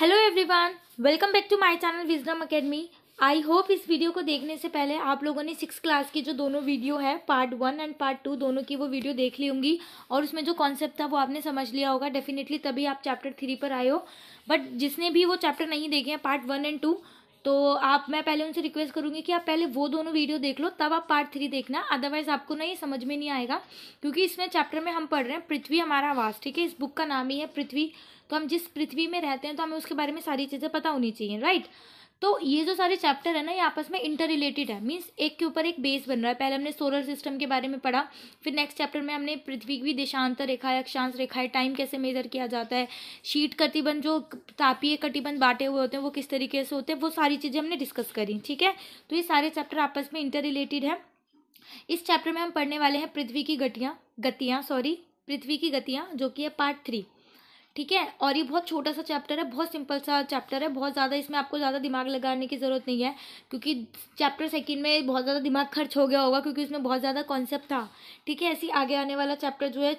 hello everyone welcome back to my channel wisdom academy I hope इस video को देखने से पहले आप लोगों ने सिक्स क्लास की जो दोनों वीडियो है part one and part two दोनों की वो वीडियो देख ली होंगी और उसमें जो कॉन्सेप्ट था वो आपने समझ लिया होगा डेफिनेटली तभी आप चैप्टर थ्री पर आए हो बट जिसने भी वो चैप्टर नहीं देखे हैं पार्ट वन एंड टू तो आप मैं पहले उनसे रिक्वेस्ट करूँगी कि आप पहले वो दोनों वीडियो देख लो तब आप पार्ट थ्री देखना अदरवाइज़ आपको ना ये समझ में नहीं आएगा क्योंकि इसमें चैप्टर में हम पढ़ रहे हैं पृथ्वी हमारा आवास ठीक है इस बुक का नाम ही है पृथ्वी तो हम जिस पृथ्वी में रहते हैं तो हमें उसके बारे में सारी चीज़ें पता होनी चाहिए राइट तो ये जो सारे चैप्टर है ना ये आपस में इंटर रिलेटेड है मीन्स एक के ऊपर एक बेस बन रहा है पहले हमने सोलर सिस्टम के बारे में पढ़ा फिर नेक्स्ट चैप्टर में हमने पृथ्वी की देशांतर रेखा है अक्षांश रेखा है टाइम कैसे मेजर किया जाता है शीट कटिबंध जो तापीय कटिबंध बांटे हुए होते हैं वो किस तरीके से होते हैं वो सारी चीज़ें हमने डिस्कस करी ठीक है तो ये सारे चैप्टर आपस में इंटर रिलेटेड है इस चैप्टर में हम पढ़ने वाले हैं पृथ्वी की गटियाँ गतियाँ सॉरी पृथ्वी की गतियाँ जो कि है पार्ट थ्री ठीक है और ये बहुत छोटा सा चैप्टर है बहुत सिंपल सा चैप्टर है बहुत ज़्यादा इसमें आपको ज़्यादा दिमाग लगाने की ज़रूरत नहीं है क्योंकि चैप्टर सेकेंड में बहुत ज़्यादा दिमाग खर्च हो गया होगा क्योंकि उसमें बहुत ज़्यादा कॉन्सेप्ट था ठीक है ऐसी आगे आने वाला चैप्टर जो है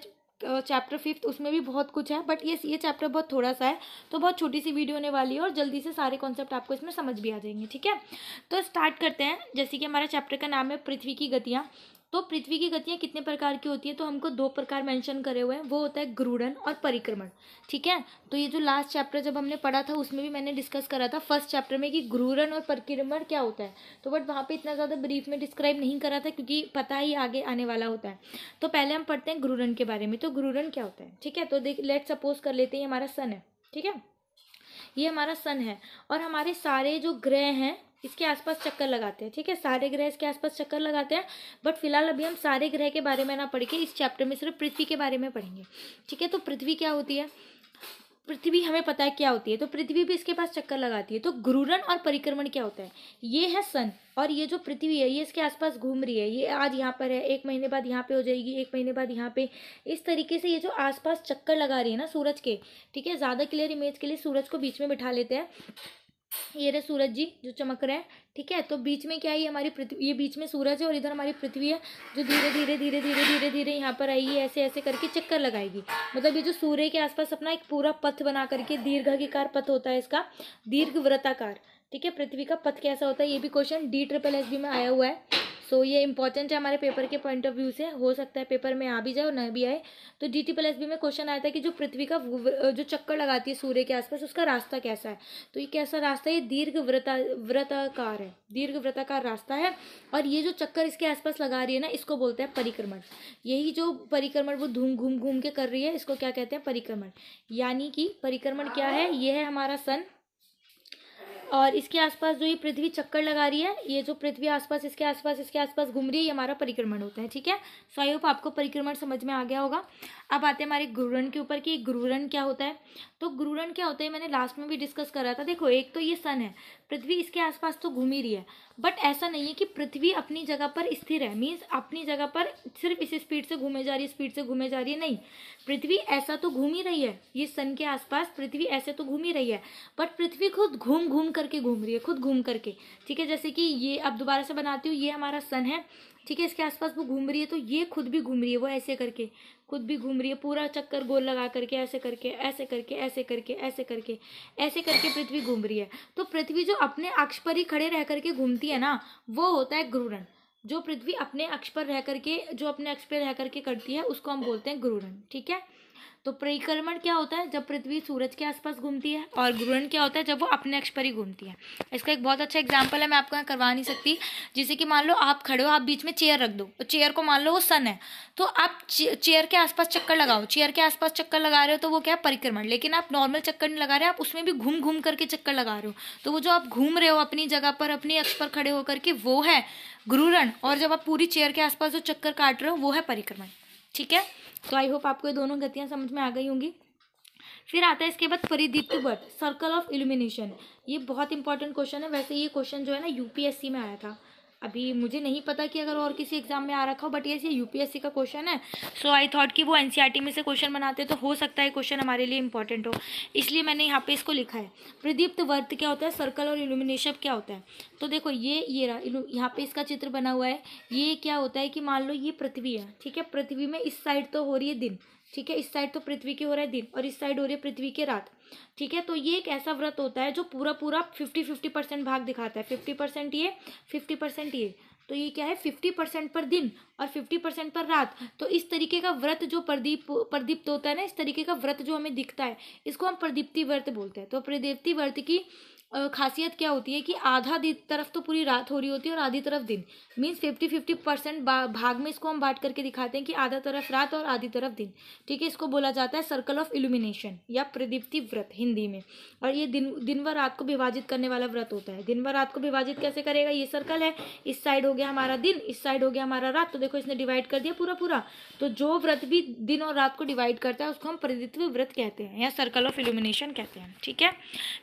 चैप्टर फिफ्थ उसमें भी बहुत कुछ है बट ये ये चैप्टर बहुत थोड़ा सा है तो बहुत छोटी सी वीडियो होने वाली है और जल्दी से सारे कॉन्सेप्ट आपको इसमें समझ भी आ जाएंगे ठीक है तो स्टार्ट करते हैं जैसे कि हमारे चैप्टर का नाम है पृथ्वी की गतियाँ तो पृथ्वी की गतियाँ कितने प्रकार की होती है तो हमको दो प्रकार मेंशन करे हुए हैं वो होता है ग्रूडन और परिक्रमण ठीक है तो ये जो लास्ट चैप्टर जब हमने पढ़ा था उसमें भी मैंने डिस्कस करा था फर्स्ट चैप्टर में कि ग्रूडन और परिक्रमण क्या होता है तो बट वहाँ पर इतना ज़्यादा ब्रीफ में डिस्क्राइब नहीं करा था क्योंकि पता ही आगे आने वाला होता है तो पहले हम पढ़ते हैं ग्रूडन के बारे में तो ग्रूडन क्या होता है ठीक है तो देख लेट सपोज कर लेते हैं हमारा सन है ठीक है ये हमारा सन है और हमारे सारे जो ग्रह हैं इसके आसपास चक्कर लगाते हैं ठीक है सारे ग्रह इसके आसपास चक्कर लगाते हैं बट फिलहाल अभी हम सारे ग्रह के बारे में ना पढ़ के इस चैप्टर में सिर्फ पृथ्वी के बारे में पढ़ेंगे ठीक है तो पृथ्वी क्या होती है पृथ्वी हमें पता है क्या होती है तो पृथ्वी भी इसके पास चक्कर लगाती है तो घूर्णन और परिक्रमण क्या होता है ये है सन और ये जो पृथ्वी है ये इसके आसपास घूम रही है ये आज यहाँ पर है एक महीने बाद यहाँ पे हो जाएगी एक महीने बाद यहाँ पे इस तरीके से ये जो आसपास चक्कर लगा रही है ना सूरज के ठीक है ज़्यादा क्लियर इमेज के लिए सूरज को बीच में बिठा लेते हैं ये रहे सूरज जी जो चमक रहे हैं ठीक है तो बीच में क्या है हमारी पृथ्वी ये बीच में सूरज है और इधर हमारी पृथ्वी है जो धीरे धीरे धीरे धीरे धीरे धीरे यहाँ पर आएगी ऐसे ऐसे करके चक्कर लगाएगी मतलब ये जो सूर्य के आसपास अपना एक पूरा पथ बना करके दीर्घाकार पथ होता है इसका दीर्घ व्रताकार ठीक है पृथ्वी का पथ कैसा होता है ये भी question D triple S B में आया हुआ है सो ये इंपॉर्टेंट है हमारे पेपर के पॉइंट ऑफ व्यू से हो सकता है पेपर में आ भी जाए और न भी आए तो डी टी प्लस बी में क्वेश्चन आया था कि जो पृथ्वी का जो चक्कर लगाती है सूर्य के आसपास उसका रास्ता कैसा है तो ये कैसा रास्ता है ये दीर्घ व्रता व्रताकार है दीर्घ व्रताकार रास्ता है और ये जो चक्कर इसके आसपास लगा रही है ना इसको बोलते हैं परिक्रमण यही जो परिक्रमण वो घूम घूम घूम के कर रही है इसको क्या कहते हैं परिक्रमण यानी कि परिक्रमण क्या है ये है हमारा सन और इसके आसपास जो ये पृथ्वी चक्कर लगा रही है ये जो पृथ्वी आसपास इसके आसपास इसके आसपास घूम रही है ये हमारा परिक्रमण होता है ठीक है सो आई होप आपको परिक्रमण समझ में आ गया होगा अब आते हैं हमारे गुरुरन के ऊपर कि गुरुरन क्या होता है तो गुरुरन क्या होता है मैंने लास्ट में भी डिस्कस करा था देखो एक तो ये सन है पृथ्वी इसके आसपास तो घूम ही रही है बट ऐसा नहीं है कि पृथ्वी अपनी जगह पर स्थिर है मीन्स अपनी जगह पर सिर्फ इस स्पीड से घूमे जा रही है स्पीड से घूमे जा रही है नहीं पृथ्वी ऐसा तो घूम ही रही है ये सन के आसपास पृथ्वी ऐसे तो घूम ही रही है बट पृथ्वी खुद घूम घूम करके घूम रही है खुद घूम करके ठीक है जैसे कि ये अब दोबारा से बनाती हूँ ये हमारा सन है ठीक है इसके आसपास वो घूम रही है तो ये खुद भी घूम रही है वो ऐसे करके खुद भी घूम रही है पूरा चक्कर गोल लगा करके ऐसे करके ऐसे करके ऐसे करके ऐसे करके ऐसे करके पृथ्वी घूम रही है तो पृथ्वी जो अपने अक्ष पर ही खड़े रह करके घूमती है ना वो होता है घूर्णन जो पृथ्वी अपने अक्ष पर रह करके जो अपने अक्ष पर रह करके करती है उसको हम बोलते हैं घूर्णन ठीक है तो परिक्रमण क्या होता है जब पृथ्वी सूरज के आसपास घूमती है और घूर्णन क्या होता है जब वो अपने अक्ष पर ही घूमती है इसका एक बहुत अच्छा एग्जाम्पल है मैं आपको यहाँ करवा नहीं सकती जैसे कि मान लो आप खड़े हो आप बीच में चेयर रख दो चेयर तो को मान लो वो सन है तो आप चेयर के आसपास चक्कर लगाओ चेयर के आसपास चक्कर लगा रहे हो तो वो क्या है परिक्रमण लेकिन आप नॉर्मल चक्कर नहीं लगा रहे आप उसमें भी घूम घूम करके चक्कर लगा रहे हो तो वो जो आप घूम रहे हो अपनी जगह पर अपने अक्ष पर खड़े होकर के वो है गुरुरण और जब आप पूरी चेयर के आसपास जो चक्कर काट रहे हो वो है परिक्रमण ठीक है तो आई होप आपको ये दोनों गतियाँ समझ में आ गई होंगी फिर आता है इसके बाद परिदीप्त भट्ट सर्कल ऑफ इल्यूमिनेशन ये बहुत इंपॉर्टेंट क्वेश्चन है वैसे ये क्वेश्चन जो है ना यूपीएससी में आया था अभी मुझे नहीं पता कि अगर और किसी एग्जाम में आ रखा हो बट ये यूपीएससी का क्वेश्चन है सो आई थॉट कि वो एनसीईआरटी e में से क्वेश्चन बनाते तो हो सकता है क्वेश्चन हमारे लिए इंपॉर्टेंट हो इसलिए मैंने यहाँ पे इसको लिखा है प्रदीप्त वर्त क्या होता है सर्कल और इल्यूमिनेशन क्या होता है तो देखो ये ये रहा यहाँ पे इसका चित्र बना हुआ है ये क्या होता है कि मान लो ये पृथ्वी है ठीक है पृथ्वी में इस साइड तो हो रही है दिन ठीक है इस साइड तो पृथ्वी के हो रहा है दिन और इस साइड हो रही है पृथ्वी के रात ठीक है तो ये एक ऐसा व्रत होता है जो पूरा पूरा फिफ्टी फिफ्टी परसेंट भाग दिखाता है फिफ्टी परसेंट ये फिफ्टी परसेंट ये तो ये क्या है फिफ्टी परसेंट पर दिन और फिफ्टी परसेंट पर रात तो इस तरीके का व्रत जो प्रदीप प्रदीप्त होता है ना इस तरीके का व्रत जो हमें दिखता है इसको हम प्रदीप्ति व्रत बोलते हैं तो प्रदीप्ति व्रत की खासियत क्या होती है कि आधा तरफ तो पूरी रात हो रही होती है और आधी तरफ दिन मीन्स फिफ्टी फिफ्टी परसेंट भाग में इसको हम बांट करके दिखाते हैं कि आधा तरफ रात और आधी तरफ दिन ठीक है इसको बोला जाता है सर्कल ऑफ इल्यूमिनेशन या प्रदीप्ति व्रत हिंदी में और ये दिन दिन व रात को विभाजित करने वाला व्रत होता है दिन व रात को विभाजित कैसे करेगा ये सर्कल है इस साइड हो गया हमारा दिन इस साइड हो गया हमारा रात तो देखो इसने डिवाइड कर दिया पूरा पूरा तो जो व्रत भी दिन और रात को डिवाइड करता है उसको हम प्रदीप्ति व्रत कहते हैं या सर्कल ऑफ इल्यूमिनेशन कहते हैं ठीक है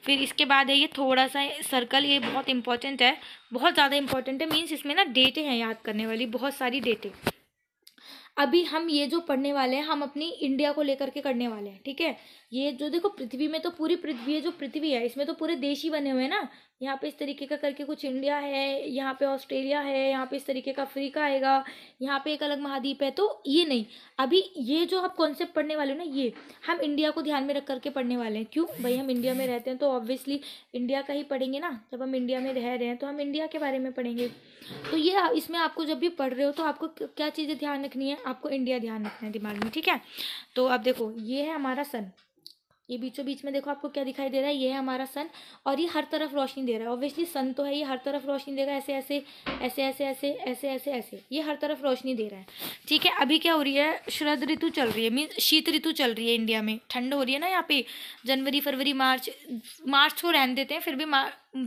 फिर इसके बाद है ये थोड़ा सा सर्कल ये बहुत इंपॉर्टेंट है बहुत ज़्यादा इंपॉर्टेंट है मीन्स इसमें ना डेटें हैं याद करने वाली बहुत सारी डेटें अभी हम ये जो पढ़ने वाले हैं हम अपनी इंडिया को लेकर के करने वाले हैं ठीक है ये जो देखो पृथ्वी में तो पूरी पृथ्वी है जो पृथ्वी है इसमें तो पूरे देश ही बने हुए हैं ना यहाँ पे इस तरीके का करके कुछ इंडिया है यहाँ पे ऑस्ट्रेलिया है यहाँ पे इस तरीके का अफ्रीका आएगा यहाँ पे एक अलग महाद्वीप है तो ये नहीं अभी ये जो आप कॉन्सेप्ट पढ़ने वाले हो ना ये हम इंडिया को ध्यान में रख करके पढ़ने वाले हैं क्यों भाई हम इंडिया में रहते हैं तो ऑब्वियसली इंडिया का ही पढ़ेंगे ना जब हम इंडिया में रह रहे हैं तो हम इंडिया के बारे में पढ़ेंगे तो ये इसमें आपको जब भी पढ़ रहे हो तो आपको क्या चीज़ें ध्यान रखनी है आपको इंडिया ध्यान रखना है दिमाग में ठीक है तो अब देखो ये है हमारा सन ये बीचों बीच में देखो आपको क्या दिखाई दे रहा है ये है हमारा सन और ये हर तरफ रोशनी दे रहा है ऑब्वियसली सन तो है ये हर तरफ रोशनी देगा ऐसे ऐसे ऐसे ऐसे ऐसे ऐसे ऐसे ऐसे ये हर तरफ रोशनी दे रहा है ठीक है अभी क्या हो रही है शरद ऋतु चल रही है मीन शीत ऋतु चल रही है इंडिया में ठंड हो रही है ना यहाँ पे जनवरी फरवरी मार्च मार्च को रहने देते हैं फिर भी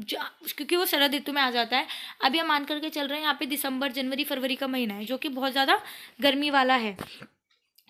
क्योंकि वो शरद ऋतु में आ जाता है अभी हम मान करके चल रहे हैं यहाँ पे दिसंबर जनवरी फरवरी का महीना है जो कि बहुत ज़्यादा गर्मी वाला है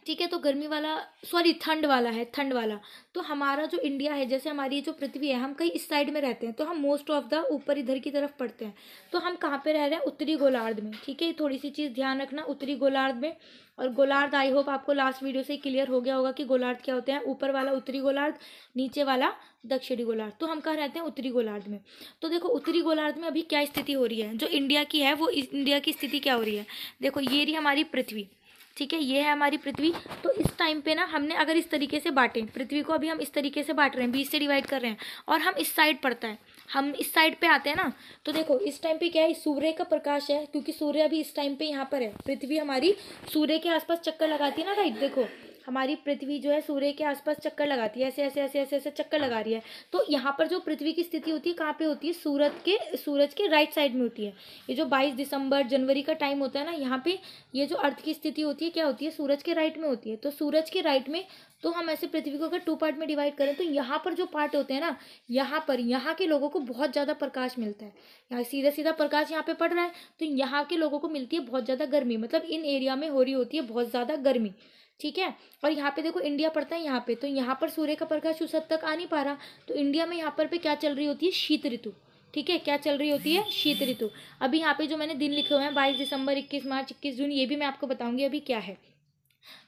ठीक है तो गर्मी वाला सॉरी ठंड वाला है ठंड वाला तो हमारा जो इंडिया है जैसे हमारी जो पृथ्वी है हम कहीं इस साइड में रहते हैं तो हम मोस्ट ऑफ द ऊपर इधर की तरफ पड़ते हैं तो हम कहाँ पे रह रहे हैं उत्तरी गोलार्ध में ठीक है थोड़ी सी चीज़ ध्यान रखना उत्तरी गोलार्ध में और गोलार्ध आई होप आपको लास्ट वीडियो से क्लियर हो गया होगा कि गोलार्ध क्या होते हैं ऊपर वाला उत्तरी गोलार्ध नीचे वाला दक्षिणी गोलार्ध तो हम कहाँ रहते हैं उत्तरी गोलार्ध में तो देखो उत्तरी गोलार्ध में अभी क्या स्थिति हो रही है जो इंडिया की है वो इंडिया की स्थिति क्या हो रही है देखो ये रही हमारी पृथ्वी ठीक है ये है हमारी पृथ्वी तो इस टाइम पे ना हमने अगर इस तरीके से बांटें पृथ्वी को अभी हम इस तरीके से बांट रहे हैं बीस से डिवाइड कर रहे हैं और हम इस साइड पड़ता है हम इस साइड पे आते हैं ना तो देखो इस टाइम पे क्या है सूर्य का प्रकाश है क्योंकि सूर्य अभी इस टाइम पे यहाँ पर है पृथ्वी हमारी सूर्य के आसपास चक्कर लगाती है ना राइट देखो हमारी पृथ्वी जो है सूर्य के आसपास चक्कर लगाती है ऐसे ऐसे ऐसे ऐसे ऐसे चक्कर लगा रही है तो यहाँ पर जो पृथ्वी की स्थिति होती है कहाँ पे होती है सूरज के सूरज के राइट साइड में होती है ये जो बाईस दिसंबर जनवरी का टाइम होता है ना यहाँ पे ये जो अर्थ की स्थिति होती है क्या होती है सूरज के राइट में होती है तो सूरज के राइट में तो हम ऐसे पृथ्वी को अगर टू पार्ट में डिवाइड करें तो यहाँ पर जो पार्ट होते हैं ना यहाँ पर यहाँ के लोगों को बहुत ज़्यादा प्रकाश मिलता है यहाँ सीधा सीधा प्रकाश यहाँ पे पड़ रहा है तो यहाँ के लोगों को मिलती है बहुत ज़्यादा गर्मी मतलब इन एरिया में हो रही होती है बहुत ज़्यादा गर्मी ठीक है और यहाँ पे देखो इंडिया पड़ता है यहाँ पे तो यहाँ पर सूर्य का प्रकाश उस हद तक आ नहीं पा रहा तो इंडिया में यहाँ पर पे क्या चल रही होती है शीत ऋतु ठीक है क्या चल रही होती है शीत ऋतु अभी यहाँ पे जो मैंने दिन लिखे हुए हैं बाईस दिसंबर इक्कीस मार्च इक्कीस जून ये भी मैं आपको बताऊंगी अभी क्या है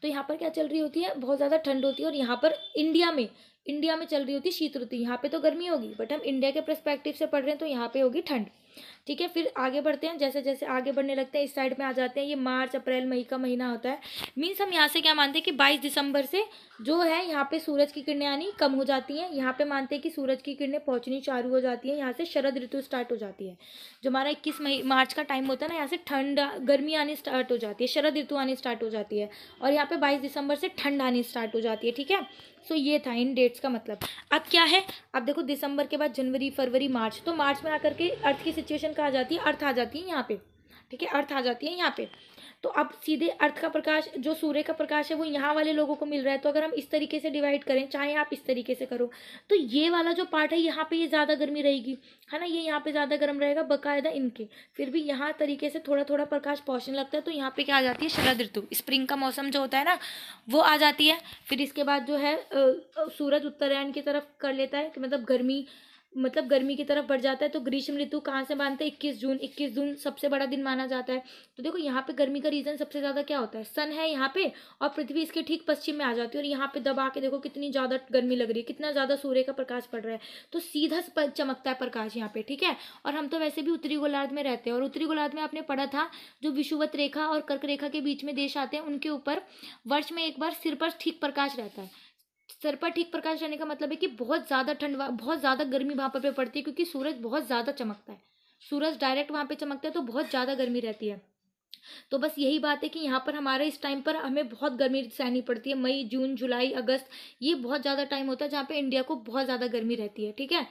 तो यहाँ पर क्या चल रही होती है बहुत ज़्यादा ठंड होती है और यहाँ पर इंडिया में इंडिया में चल रही होती है शीत ऋतु यहाँ पे तो गर्मी होगी बट हम इंडिया के प्रस्पेक्टिव से पढ़ रहे हैं तो यहाँ पे होगी ठंड ठीक है फिर आगे बढ़ते हैं जैसे जैसे आगे बढ़ने लगते हैं इस साइड में आ जाते हैं ये मार्च अप्रैल मई का महीना होता है मीन्स हम यहाँ से क्या मानते हैं कि बाईस दिसंबर से जो है यहाँ पे सूरज की किरणें आनी कम हो जाती हैं यहाँ पे मानते हैं कि सूरज की किरणें पहुँचनी चालू हो जाती हैं यहाँ से शरद ऋतु स्टार्ट हो जाती है जो हमारा इक्कीस मई मार्च का टाइम होता है ना यहाँ से ठंड गर्मी आनी स्टार्ट हो जाती है शरद ऋतु आनी स्टार्ट हो जाती है और यहाँ पे बाईस दिसंबर से ठंड आनी स्टार्ट हो जाती है ठीक है सो ये था इन डेट्स का मतलब अब क्या है अब देखो दिसंबर के बाद जनवरी फरवरी मार्च तो मार्च में आकर के अर्थ की सिचुएशन कहा जाती है अर्थ आ जाती है यहाँ पे ठीक है अर्थ आ जाती है यहाँ पे तो अब सीधे अर्थ का प्रकाश जो सूर्य का प्रकाश है वो यहाँ वाले लोगों को मिल रहा है तो अगर हम इस तरीके से डिवाइड करें चाहे आप इस तरीके से करो तो ये वाला जो पार्ट है यहाँ पे ये ज़्यादा गर्मी रहेगी है ना ये यहाँ पे ज़्यादा गर्म रहेगा बकायदा इनके फिर भी यहाँ तरीके से थोड़ा थोड़ा प्रकाश पहुँचने लगता है तो यहाँ पे क्या आ जाती है शरद ऋतु स्प्रिंग का मौसम जो होता है ना वो आ जाती है फिर इसके बाद जो है सूरज उत्तरायण की तरफ कर लेता है कि मतलब गर्मी मतलब गर्मी की तरफ बढ़ जाता है तो ग्रीष्म ऋतु कहाँ से मानते हैं इक्कीस जून इक्कीस जून सबसे बड़ा दिन माना जाता है तो देखो यहाँ पे गर्मी का रीज़न सबसे ज़्यादा क्या होता है सन है यहाँ पे और पृथ्वी इसके ठीक पश्चिम में आ जाती है और यहाँ पे दबा के देखो कितनी ज़्यादा गर्मी लग रही है कितना ज़्यादा सूर्य का प्रकाश पड़ रहा है तो सीधा चमकता है प्रकाश यहाँ पर ठीक है और हम तो वैसे भी उत्तरी गोलार्ध में रहते हैं और उत्तरी गोलार्ध में आपने पढ़ा था जो विषुवत रेखा और कर्क रेखा के बीच में देश आते हैं उनके ऊपर वर्ष में एक बार सिर पर ठीक प्रकाश रहता है सर पर ठीक प्रकाश जाने का मतलब है कि बहुत ज़्यादा ठंड बहुत ज़्यादा गर्मी वहाँ पर पड़ती है क्योंकि सूरज बहुत ज़्यादा चमकता है सूरज डायरेक्ट वहाँ पे चमकता है तो बहुत ज़्यादा गर्मी रहती है तो बस यही बात है कि यहाँ पर हमारे इस टाइम पर हमें बहुत गर्मी सहनी पड़ती है मई जून जुलाई अगस्त ये बहुत ज़्यादा टाइम होता है जहाँ पे इंडिया को बहुत ज़्यादा गर्मी रहती है ठीक है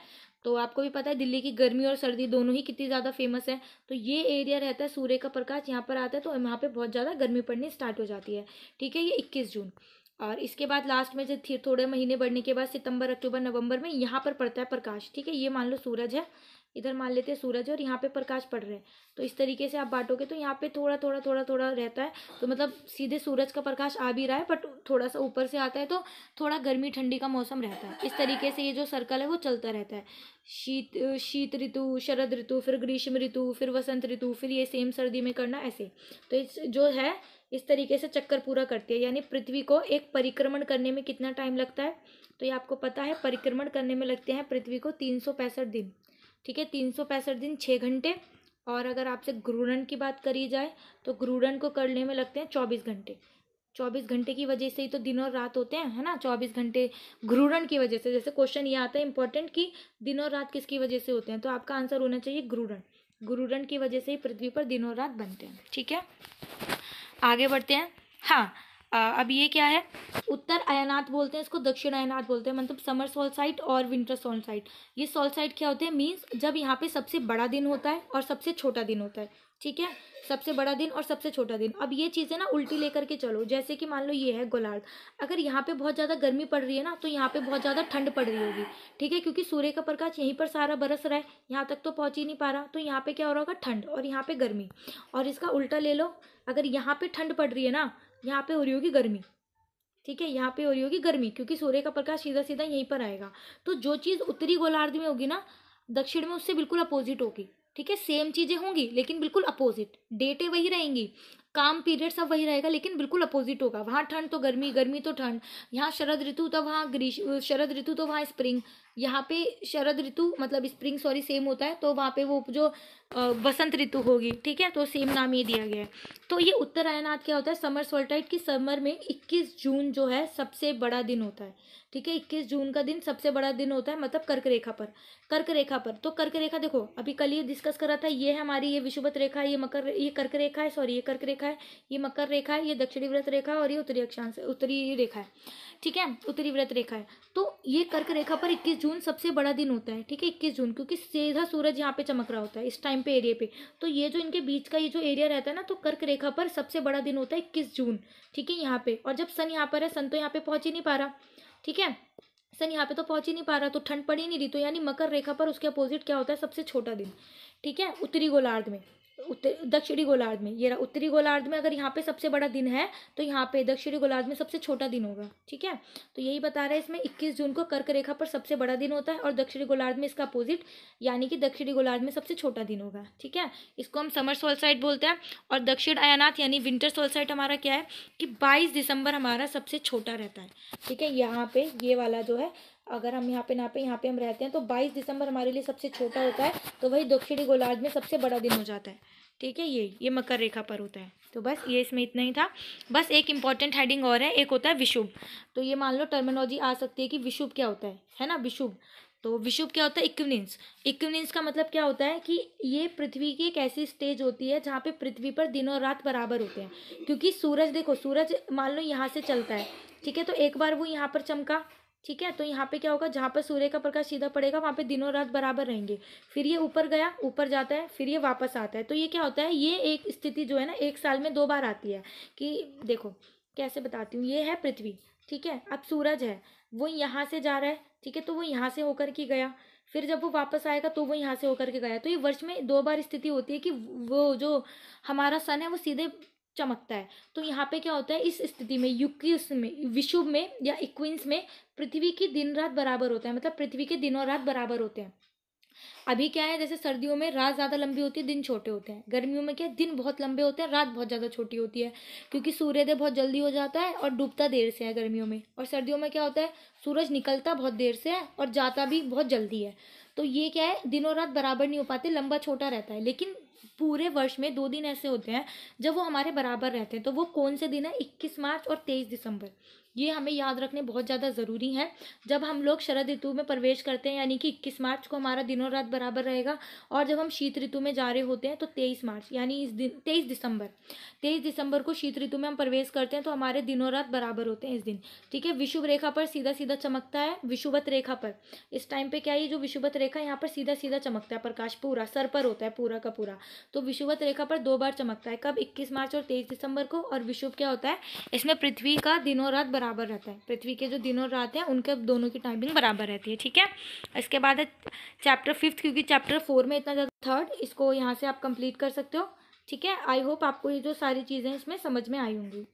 तो आपको भी पता है दिल्ली की गर्मी और सर्दी दोनों ही कितनी ज़्यादा फेमस है तो ये एरिया रहता है सूर्य का प्रकाश यहाँ पर आता है तो वहाँ पर बहुत ज़्यादा गर्मी पड़नी स्टार्ट हो जाती है ठीक है ये इक्कीस जून और इसके बाद लास्ट में जो थी थोड़े महीने बढ़ने के बाद सितंबर अक्टूबर नवंबर में यहाँ पर पड़ता है प्रकाश ठीक है ये मान लो सूरज है इधर मान लेते हैं सूरज और यहाँ पे प्रकाश पड़ रहे हैं तो इस तरीके से आप बांटोगे तो यहाँ पे थोड़ा थोड़ा थोड़ा थोड़ा रहता है तो मतलब सीधे सूरज का प्रकाश आ भी रहा है बट थोड़ा सा ऊपर से आता है तो थोड़ा गर्मी ठंडी का मौसम रहता है इस तरीके से ये जो सर्कल है वो चलता रहता है शीत शीत ऋतु शरद ऋतु फिर ग्रीष्म ऋतु फिर वसंत ऋतु फिर ये सेम सर्दी में करना ऐसे तो जो है इस तरीके से चक्कर पूरा करती है यानी पृथ्वी को एक परिक्रमण करने में कितना टाइम लगता है तो ये आपको पता है परिक्रमण करने में लगते हैं पृथ्वी को तीन सौ पैंसठ दिन ठीक है तीन सौ पैंसठ दिन छः घंटे और अगर आपसे घ्रूरण की बात करी जाए तो घ्रूरण को करने में लगते हैं चौबीस घंटे चौबीस घंटे की वजह से ही तो दिन और रात होते हैं है ना चौबीस घंटे घ्रूरण की वजह से जैसे क्वेश्चन ये आता है इंपॉर्टेंट कि दिन और रात किसकी वजह से होते हैं तो आपका आंसर होना चाहिए घ्रूरण घ्रूरण की वजह से ही पृथ्वी पर दिन और रात बनते हैं ठीक है आगे बढ़ते हैं हाँ आ, अब ये क्या है उत्तर अयनाथ बोलते हैं इसको दक्षिण अयनाथ बोलते हैं मतलब समर सोलसाइट और विंटर सोलसाइट ये सोलसाइट क्या होते हैं मीन्स जब यहाँ पे सबसे बड़ा दिन होता है और सबसे छोटा दिन होता है ठीक है सबसे बड़ा दिन और सबसे छोटा दिन अब ये चीज़ें ना उल्टी लेकर के चलो जैसे कि मान लो ये है गोलार्ध अगर यहाँ पे बहुत ज़्यादा गर्मी पड़ रही है ना तो यहाँ पे बहुत ज़्यादा ठंड पड़ रही होगी ठीक है क्योंकि सूर्य का प्रकाश यहीं पर सारा बरस रहा है यहाँ तक तो पहुँच ही नहीं पा रहा तो यहाँ पर क्या हो रहा होगा ठंड और यहाँ पर गर्मी और इसका उल्टा ले लो अगर यहाँ पर ठंड पड़ रही है ना यहाँ पर हो रही होगी गर्मी ठीक है यहाँ पर हो रही होगी गर्मी क्योंकि सूर्य का प्रकाश सीधा सीधा यहीं पर आएगा तो जो चीज़ उत्तरी गोलार्ध में होगी ना दक्षिण में उससे बिल्कुल अपोजिट होगी ठीक है सेम चीज़ें होंगी लेकिन बिल्कुल अपोजिट डेटें वही रहेंगी काम पीरियड सब वही रहेगा लेकिन बिल्कुल अपोजिट होगा वहाँ ठंड तो गर्मी गर्मी तो ठंड यहाँ शरद ऋतु तो वहाँ ग्रीष्म शरद ऋतु तो वहाँ स्प्रिंग यहाँ पे शरद ऋतु मतलब स्प्रिंग सॉरी सेम होता है तो वहाँ पे वो जो बसंत ऋतु होगी ठीक है तो सेम नाम ये दिया गया है तो ये उत्तरायणात क्या होता है समर सोल्टाइट की समर में 21 जून जो है सबसे बड़ा दिन होता है ठीक है 21 जून का दिन सबसे बड़ा दिन होता है मतलब कर्क रेखा पर कर्क रेखा पर तो कर्क रेखा देखो अभी कल ये डिस्कस करा था ये है हमारी ये विषुवत रेखा ये मकर ये कर्क रेखा है सॉरी ये कर्क रेखा रेखा है ये मकर रेखा है ये दक्षिणी व्रत रेखा है और ये उत्तरी अक्षांश उत्तरी रेखा है ठीक है उत्तरी व्रत रेखा है तो ये कर्क रेखा पर इक्कीस जून सबसे बड़ा दिन होता है ठीक है इक्कीस जून क्योंकि सीधा सूरज यहाँ पे चमक रहा होता है इस टाइम पे एरिया पे तो ये जो इनके बीच का ये जो एरिया रहता है ना तो कर्क रेखा पर सबसे बड़ा दिन होता है इक्कीस जून ठीक है यहाँ पे और जब सन यहाँ पर है सन तो यहाँ पे पहुँच ही नहीं पा रहा ठीक है सन यहाँ पे तो पहुँच ही नहीं पा रहा तो ठंड पड़ी नहीं रही तो यानी मकर रेखा पर उसके अपोजिट क्या होता है सबसे छोटा दिन ठीक है उत्तरी गोलार्ध में उत्तर दक्षिणी गोलार्ध में ये रहा उत्तरी गोलार्ध में अगर यहाँ पे सबसे बड़ा दिन है तो यहाँ पे दक्षिणी गोलार्ध में सबसे छोटा दिन होगा ठीक है तो यही बता रहा है इसमें 21 जून को कर्क रेखा पर सबसे बड़ा दिन होता है और दक्षिणी गोलार्ध में इसका अपोजिट यानी कि दक्षिणी गोलार्ध में सबसे छोटा दिन होगा ठीक है इसको हम समर सोलसाइट बोलते हैं और दक्षिण अयानाथ यानी विंटर सोलसाइट हमारा क्या है कि बाईस दिसंबर हमारा सबसे छोटा रहता है ठीक है यहाँ पे ये वाला जो है अगर हम यहाँ पे ना पे यहाँ पे हम रहते हैं तो बाईस दिसंबर हमारे लिए सबसे छोटा होता है तो वही दक्षिणी गोलार्ध में सबसे बड़ा दिन हो जाता है ठीक है ये ये मकर रेखा पर होता है तो बस ये इसमें इतना ही था बस एक इंपॉर्टेंट हेडिंग और है एक होता है विशुभ तो ये मान लो टर्मिनोलॉजी आ सकती है कि विशुभ क्या होता है है ना विशुभ तो विशुभ क्या होता है इक्विनेंस इक्विनेंस का मतलब क्या होता है कि ये पृथ्वी की एक ऐसी स्टेज होती है जहाँ पे पृथ्वी पर दिन और रात बराबर होते हैं क्योंकि सूरज देखो सूरज मान लो यहाँ से चलता है ठीक है तो एक बार वो यहाँ पर चमका ठीक है तो यहाँ पे क्या होगा जहाँ पर सूर्य का प्रकाश सीधा पड़ेगा वहाँ पे दिनों रात बराबर रहेंगे फिर ये ऊपर गया ऊपर जाता है फिर ये वापस आता है तो ये क्या होता है ये एक स्थिति जो है ना एक साल में दो बार आती है कि देखो कैसे बताती हूँ ये है पृथ्वी ठीक है अब सूरज है वो यहाँ से जा रहा है ठीक है तो वो यहाँ से होकर के गया फिर जब वो वापस आएगा तो वो यहाँ से होकर के गया तो ये वर्ष में दो बार स्थिति होती है कि वो जो हमारा सन है वो सीधे चमकता है तो यहाँ पे क्या होता है इस स्थिति में युक्स में विशुभ में या इक्विंस में पृथ्वी की दिन रात बराबर होता है मतलब पृथ्वी के दिन और रात बराबर होते हैं अभी क्या है जैसे सर्दियों में रात ज़्यादा लंबी होती है दिन छोटे होते हैं गर्मियों में क्या है दिन बहुत लंबे होते हैं रात बहुत ज़्यादा छोटी होती है क्योंकि सूर्योदय बहुत जल्दी हो जाता है और डूबता देर से है गर्मियों में और सर्दियों में क्या होता है सूरज निकलता बहुत देर से है और जाता भी बहुत जल्दी है तो ये क्या है दिन और रात बराबर नहीं हो पाते लंबा छोटा रहता है लेकिन पूरे वर्ष में दो दिन ऐसे होते हैं जब वो हमारे बराबर रहते हैं तो वो कौन से दिन है इक्कीस मार्च और तेईस दिसंबर ये हमें याद रखने बहुत ज़्यादा ज़रूरी है जब हम लोग शरद ऋतु में प्रवेश करते हैं यानी कि इक्कीस मार्च को हमारा दिनों रात बराबर रहेगा और जब हम शीत ऋतु में जा रहे होते हैं तो तेईस मार्च यानी इस दिन तेईस दिसंबर तेईस दिसंबर को शीत ऋतु में हम प्रवेश करते हैं तो हमारे दिनों रात बराबर होते हैं इस दिन ठीक है विषुव रेखा पर सीधा सीधा चमकता है विषुवत रेखा पर इस टाइम पर क्या है जो विषुवत रेखा यहाँ पर सीधा सीधा चमकता है प्रकाश पूरा सर पर होता है पूरा का पूरा तो विषुवत रेखा पर दो बार चमकता है कब इक्कीस मार्च और तेईस दिसंबर को और विषुव क्या होता है इसमें पृथ्वी का दिनों रात बराबर रहता है पृथ्वी के जो दिनों रात हैं उनके दोनों की टाइमिंग बराबर रहती है ठीक है इसके बाद है चैप्टर फिफ्थ क्योंकि चैप्टर फोर में इतना ज़्यादा थर्ड इसको यहाँ से आप कंप्लीट कर सकते हो ठीक है आई होप आपको ये जो सारी चीज़ें इसमें समझ में आई होंगी